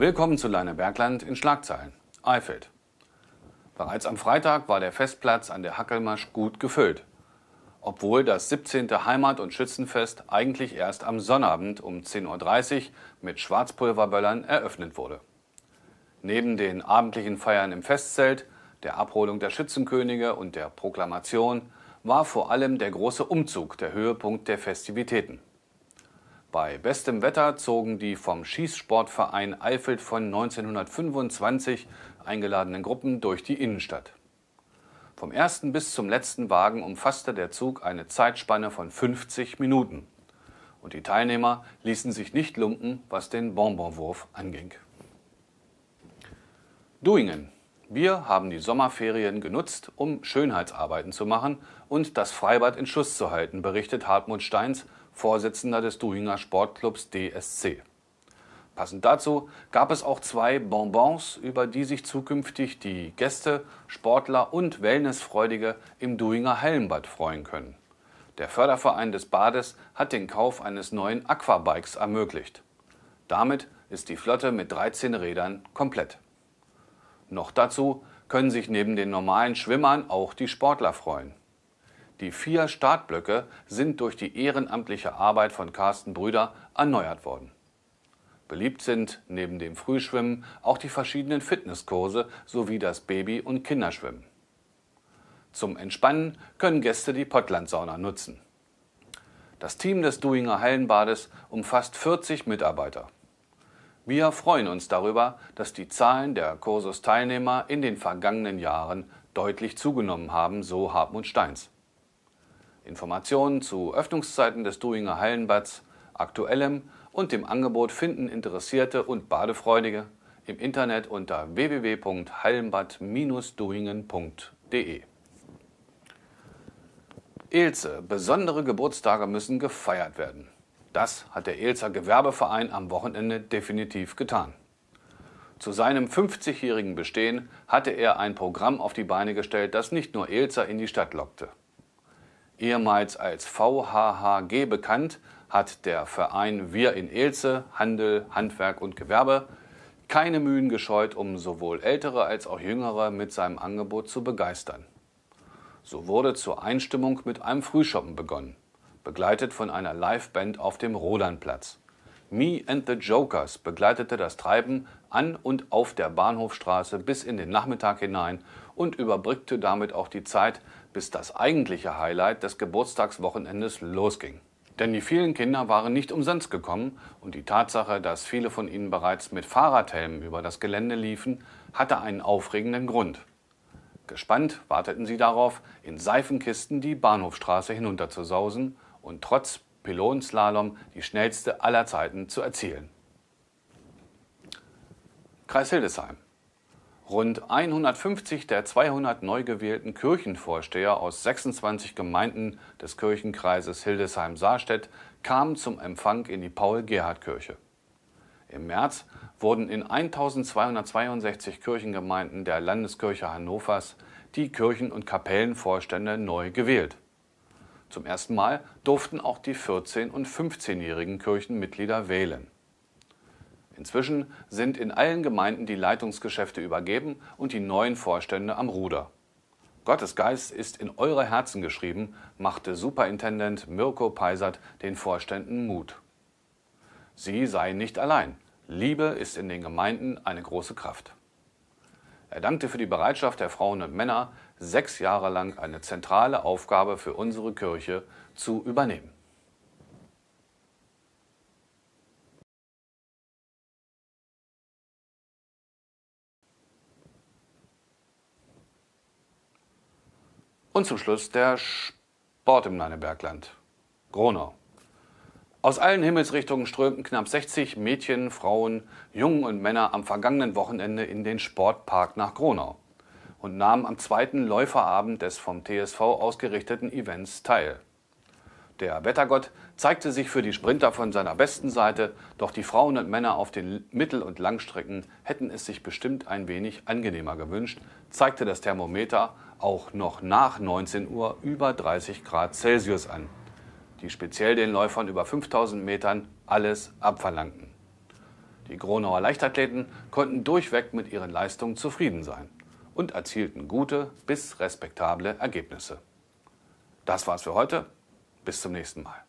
Willkommen zu Leine Bergland in Schlagzeilen. Eifeld. Bereits am Freitag war der Festplatz an der Hackelmasch gut gefüllt, obwohl das 17. Heimat- und Schützenfest eigentlich erst am Sonnabend um 10.30 Uhr mit Schwarzpulverböllern eröffnet wurde. Neben den abendlichen Feiern im Festzelt, der Abholung der Schützenkönige und der Proklamation war vor allem der große Umzug der Höhepunkt der Festivitäten. Bei bestem Wetter zogen die vom Schießsportverein Eifelt von 1925 eingeladenen Gruppen durch die Innenstadt. Vom ersten bis zum letzten Wagen umfasste der Zug eine Zeitspanne von 50 Minuten. Und die Teilnehmer ließen sich nicht lumpen, was den Bonbonwurf anging. Duingen. Wir haben die Sommerferien genutzt, um Schönheitsarbeiten zu machen und das Freibad in Schuss zu halten, berichtet Hartmut Steins Vorsitzender des Duinger Sportclubs DSC. Passend dazu gab es auch zwei Bonbons, über die sich zukünftig die Gäste, Sportler und Wellnessfreudige im Duinger Hallenbad freuen können. Der Förderverein des Bades hat den Kauf eines neuen Aquabikes ermöglicht. Damit ist die Flotte mit 13 Rädern komplett. Noch dazu können sich neben den normalen Schwimmern auch die Sportler freuen. Die vier Startblöcke sind durch die ehrenamtliche Arbeit von Carsten Brüder erneuert worden. Beliebt sind neben dem Frühschwimmen auch die verschiedenen Fitnesskurse sowie das Baby- und Kinderschwimmen. Zum Entspannen können Gäste die Pottlandsauna nutzen. Das Team des Duinger Hallenbades umfasst 40 Mitarbeiter. Wir freuen uns darüber, dass die Zahlen der Kursus-Teilnehmer in den vergangenen Jahren deutlich zugenommen haben, so Hartmut Steins. Informationen zu Öffnungszeiten des Duinger Hallenbads, aktuellem und dem Angebot finden Interessierte und Badefreudige im Internet unter www.hallenbad-duingen.de. Elze, besondere Geburtstage müssen gefeiert werden. Das hat der Elzer Gewerbeverein am Wochenende definitiv getan. Zu seinem 50-jährigen Bestehen hatte er ein Programm auf die Beine gestellt, das nicht nur Elzer in die Stadt lockte ehemals als VHHG bekannt, hat der Verein Wir in Elze, Handel, Handwerk und Gewerbe keine Mühen gescheut, um sowohl Ältere als auch Jüngere mit seinem Angebot zu begeistern. So wurde zur Einstimmung mit einem Frühschoppen begonnen, begleitet von einer Liveband auf dem Rolandplatz. Me and the Jokers begleitete das Treiben an und auf der Bahnhofstraße bis in den Nachmittag hinein und überbrückte damit auch die Zeit, bis das eigentliche Highlight des Geburtstagswochenendes losging. Denn die vielen Kinder waren nicht umsonst gekommen und die Tatsache, dass viele von ihnen bereits mit Fahrradhelmen über das Gelände liefen, hatte einen aufregenden Grund. Gespannt warteten sie darauf, in Seifenkisten die Bahnhofstraße hinunterzusausen und trotz Pylonslalom die schnellste aller Zeiten zu erzielen. Kreis Hildesheim. Rund 150 der 200 neu gewählten Kirchenvorsteher aus 26 Gemeinden des Kirchenkreises Hildesheim-Saarstedt kamen zum Empfang in die paul gerhard kirche Im März wurden in 1262 Kirchengemeinden der Landeskirche Hannovers die Kirchen- und Kapellenvorstände neu gewählt. Zum ersten Mal durften auch die 14- und 15-jährigen Kirchenmitglieder wählen. Inzwischen sind in allen Gemeinden die Leitungsgeschäfte übergeben und die neuen Vorstände am Ruder. Gottes Geist ist in eure Herzen geschrieben, machte Superintendent Mirko Peisert den Vorständen Mut. Sie seien nicht allein. Liebe ist in den Gemeinden eine große Kraft. Er dankte für die Bereitschaft der Frauen und Männer, sechs Jahre lang eine zentrale Aufgabe für unsere Kirche zu übernehmen. Und zum Schluss der Sport im Leinebergland. Gronau. Aus allen Himmelsrichtungen strömten knapp 60 Mädchen, Frauen, Jungen und Männer am vergangenen Wochenende in den Sportpark nach Gronau und nahmen am zweiten Läuferabend des vom TSV ausgerichteten Events teil. Der Wettergott zeigte sich für die Sprinter von seiner besten Seite, doch die Frauen und Männer auf den Mittel- und Langstrecken hätten es sich bestimmt ein wenig angenehmer gewünscht, zeigte das Thermometer auch noch nach 19 Uhr über 30 Grad Celsius an die speziell den Läufern über 5000 Metern alles abverlangten. Die Gronauer Leichtathleten konnten durchweg mit ihren Leistungen zufrieden sein und erzielten gute bis respektable Ergebnisse. Das war's für heute. Bis zum nächsten Mal.